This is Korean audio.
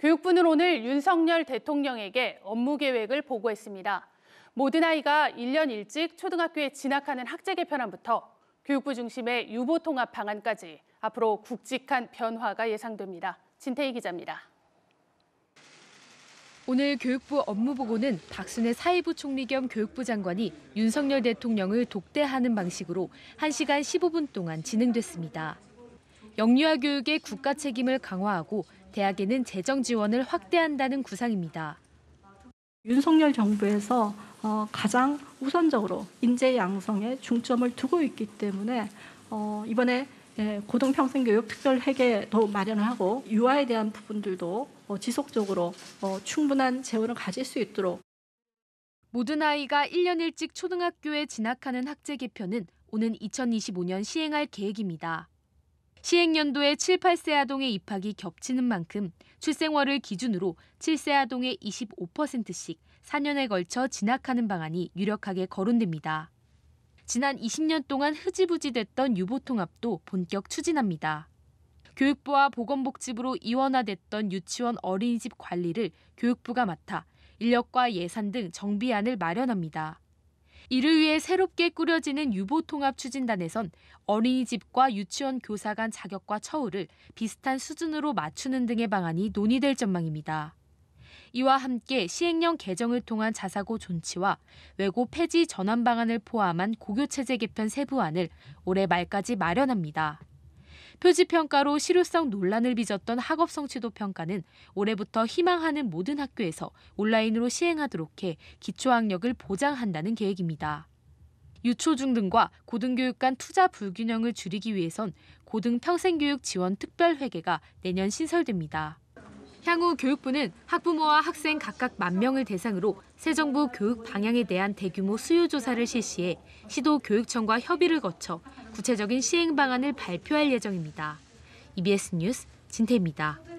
교육부는 오늘 윤석열 대통령에게 업무 계획을 보고했습니다. 모든 아이가 1년 일찍 초등학교에 진학하는 학제 개편안부터 교육부 중심의 유보 통합 방안까지 앞으로 굵직한 변화가 예상됩니다. 진태희 기자입니다. 오늘 교육부 업무 보고는 박순애 사회부 총리 겸 교육부 장관이 윤석열 대통령을 독대하는 방식으로 1시간 15분 동안 진행됐습니다. 영유아 교육의 국가 책임을 강화하고 대학에는 재정 지원을 확대한다는 구상입니다. 윤석열 정부에서 어, 가장 우선적으로 인재 양성에 중점을 두고 있기 때문에 어, 이번에 예, 고등평생교육 특별회계도 마련을 하고 유아에 대한 부분들도 어, 지속적으로 충분한 재원을 가질 수 있도록 모든 아이가 1년 일찍 초등학교에 진학하는 학제 개편은 오는 2025년 시행할 계획입니다. 시행 연도에 7, 8세 아동의 입학이 겹치는 만큼 출생월을 기준으로 7세 아동의 25%씩 4년에 걸쳐 진학하는 방안이 유력하게 거론됩니다. 지난 20년 동안 흐지부지 됐던 유보통합도 본격 추진합니다. 교육부와 보건복지부로 이원화됐던 유치원 어린이집 관리를 교육부가 맡아 인력과 예산 등 정비안을 마련합니다. 이를 위해 새롭게 꾸려지는 유보통합 추진단에선 어린이집과 유치원 교사 간 자격과 처우를 비슷한 수준으로 맞추는 등의 방안이 논의될 전망입니다. 이와 함께 시행령 개정을 통한 자사고 존치와 외고 폐지 전환 방안을 포함한 고교체제 개편 세부안을 올해 말까지 마련합니다. 표지 평가로 실효성 논란을 빚었던 학업 성취도 평가는 올해부터 희망하는 모든 학교에서 온라인으로 시행하도록 해 기초 학력을 보장한다는 계획입니다. 유초중 등과 고등교육 간 투자 불균형을 줄이기 위해선 고등 평생교육 지원 특별회계가 내년 신설됩니다. 향후 교육부는 학부모와 학생 각각 만 명을 대상으로 새 정부 교육 방향에 대한 대규모 수요 조사를 실시해 시도 교육청과 협의를 거쳐 구체적인 시행 방안을 발표할 예정입니다. EBS 뉴스 진태입니다.